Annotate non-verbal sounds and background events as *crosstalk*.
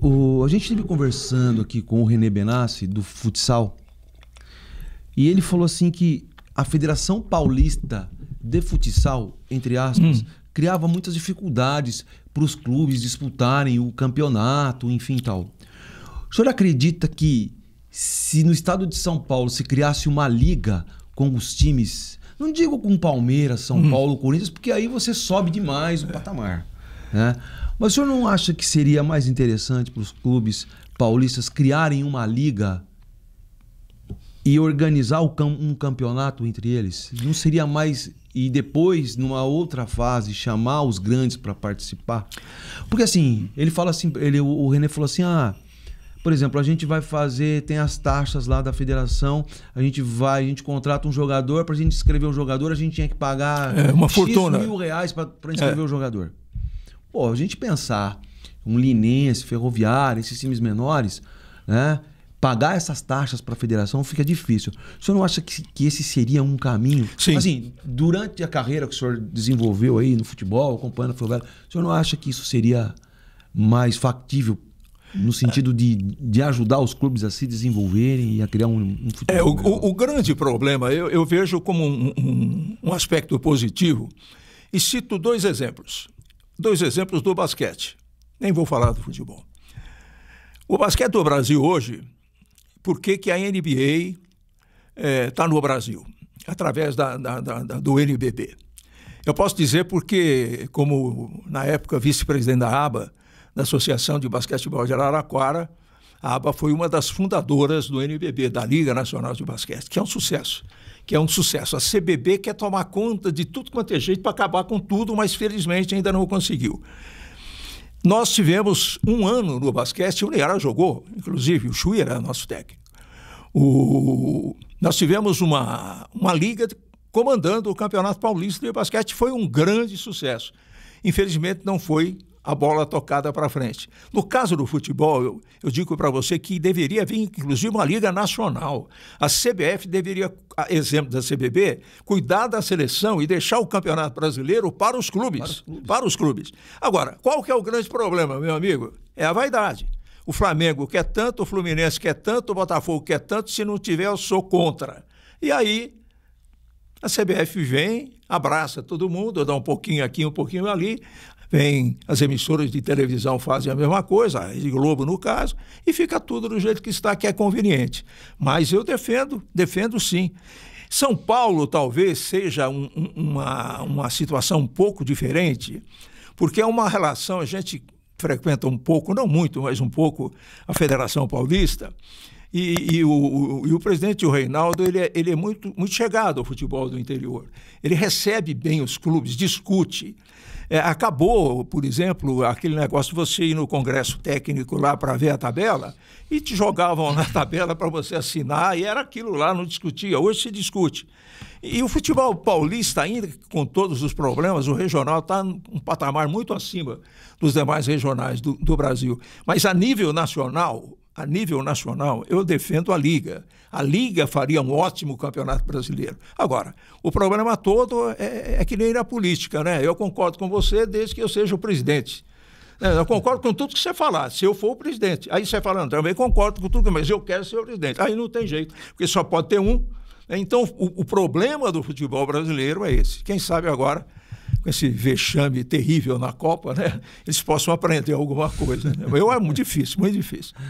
O, a gente esteve conversando aqui com o René Benassi, do futsal, e ele falou assim que a Federação Paulista de Futsal, entre aspas, hum. criava muitas dificuldades para os clubes disputarem o campeonato, enfim tal. O senhor acredita que se no estado de São Paulo se criasse uma liga com os times, não digo com Palmeiras, São hum. Paulo, Corinthians, porque aí você sobe demais o patamar, né? Mas o senhor não acha que seria mais interessante para os clubes paulistas criarem uma liga e organizar um campeonato entre eles? Não seria mais. E depois, numa outra fase, chamar os grandes para participar? Porque assim, ele fala assim, ele, o René falou assim: ah, por exemplo, a gente vai fazer, tem as taxas lá da federação, a gente vai, a gente contrata um jogador, para a gente inscrever um jogador, a gente tinha que pagar é, uma X fortuna. mil reais para inscrever é. o jogador. Pô, a gente pensar um linense, ferroviário, esses times menores, né? Pagar essas taxas para a federação fica difícil. O senhor não acha que, que esse seria um caminho? Sim. Assim, durante a carreira que o senhor desenvolveu aí no futebol, acompanhando o Ferroviário, o senhor não acha que isso seria mais factível no sentido de, de ajudar os clubes a se desenvolverem e a criar um, um futebol? É, o, o, o, grande problema eu, eu vejo como um, um, um aspecto positivo e cito dois exemplos dois exemplos do basquete. Nem vou falar do futebol. O basquete do Brasil hoje, por que, que a NBA está eh, é, no Brasil? Através da, da, da, do NBB. Eu posso dizer porque, como na época vice-presidente da ABA, da Associação de Basquetebol de Araraquara, a ABA foi uma das fundadoras do NBB, da Liga Nacional de Basquete, que é um sucesso. Que é um sucesso. A CBB quer tomar conta de tudo quanto é jeito para acabar com tudo, mas felizmente ainda não conseguiu. Nós tivemos um ano no basquete, o Neara jogou, inclusive o Chui era nosso técnico. O... Nós tivemos uma, uma liga comandando o Campeonato Paulista de Basquete, foi um grande sucesso. Infelizmente não foi a bola tocada para frente. No caso do futebol, eu, eu digo para você que deveria vir, inclusive, uma liga nacional. A CBF deveria, a exemplo da CBB, cuidar da seleção e deixar o campeonato brasileiro para os clubes. Para os clubes. Para os clubes. Agora, qual que é o grande problema, meu amigo? É a vaidade. O Flamengo quer tanto, o Fluminense quer tanto, o Botafogo quer tanto, se não tiver, eu sou contra. E aí, a CBF vem, abraça todo mundo, dá um pouquinho aqui, um pouquinho ali, vem, as emissoras de televisão fazem a mesma coisa, a Rede Globo no caso, e fica tudo do jeito que está, que é conveniente. Mas eu defendo, defendo sim. São Paulo talvez seja um, uma, uma situação um pouco diferente, porque é uma relação, a gente frequenta um pouco, não muito, mas um pouco, a Federação Paulista, e, e, o, e o presidente, o Reinaldo, ele é, ele é muito, muito chegado ao futebol do interior. Ele recebe bem os clubes, discute. É, acabou, por exemplo, aquele negócio você ir no congresso técnico lá para ver a tabela e te jogavam na *laughs* tabela para você assinar e era aquilo lá, não discutia. Hoje se discute. E o futebol paulista, ainda com todos os problemas, o regional está um patamar muito acima dos demais regionais do, do Brasil. Mas a nível nacional, a nível nacional, eu defendo a Liga. A Liga faria um ótimo campeonato brasileiro. Agora, o problema todo é, é, é que nem na política, né? Eu concordo com você desde que eu seja o presidente. É, eu concordo com tudo que você falar, se eu for o presidente. Aí você fala, André, também concordo com tudo, mas eu quero ser o presidente. Aí não tem jeito, porque só pode ter um. É, então, o, o problema do futebol brasileiro é esse. Quem sabe agora, com esse vexame terrível na Copa, né, eles possam aprender alguma coisa. Né? Eu é muito difícil, muito difícil.